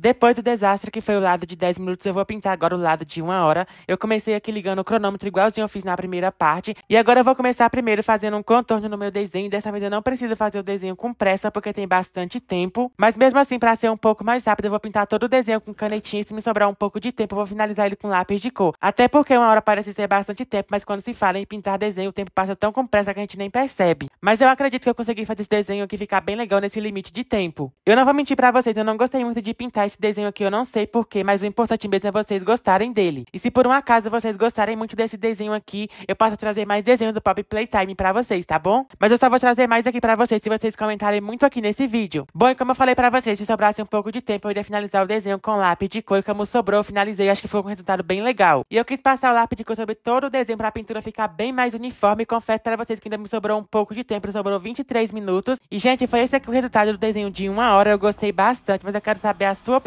Depois do desastre que foi o lado de 10 minutos, eu vou pintar agora o lado de 1 hora. Eu comecei aqui ligando o cronômetro igualzinho eu fiz na primeira parte. E agora eu vou começar primeiro fazendo um contorno no meu desenho. Dessa vez eu não preciso fazer o desenho com pressa, porque tem bastante tempo. Mas mesmo assim, pra ser um pouco mais rápido, eu vou pintar todo o desenho com canetinha. E se me sobrar um pouco de tempo, eu vou finalizar ele com lápis de cor. Até porque uma hora parece ser bastante tempo, mas quando se fala em pintar desenho, o tempo passa tão com pressa que a gente nem percebe. Mas eu acredito que eu consegui fazer esse desenho aqui ficar bem legal nesse limite de tempo. Eu não vou mentir pra vocês, eu não gostei muito de pintar esse desenho aqui eu não sei porquê, mas o importante mesmo é vocês gostarem dele. E se por um acaso vocês gostarem muito desse desenho aqui, eu posso trazer mais desenhos do Pop Playtime pra vocês, tá bom? Mas eu só vou trazer mais aqui pra vocês se vocês comentarem muito aqui nesse vídeo. Bom, e como eu falei pra vocês, se sobrasse um pouco de tempo, eu iria finalizar o desenho com lápis de cor. Como sobrou, eu finalizei. Acho que foi um resultado bem legal. E eu quis passar o lápis de cor sobre todo o desenho pra pintura ficar bem mais uniforme. Confesso pra vocês que ainda me sobrou um pouco de tempo, sobrou 23 minutos. E, gente, foi esse aqui o resultado do desenho de uma hora. Eu gostei bastante, mas eu quero saber a sua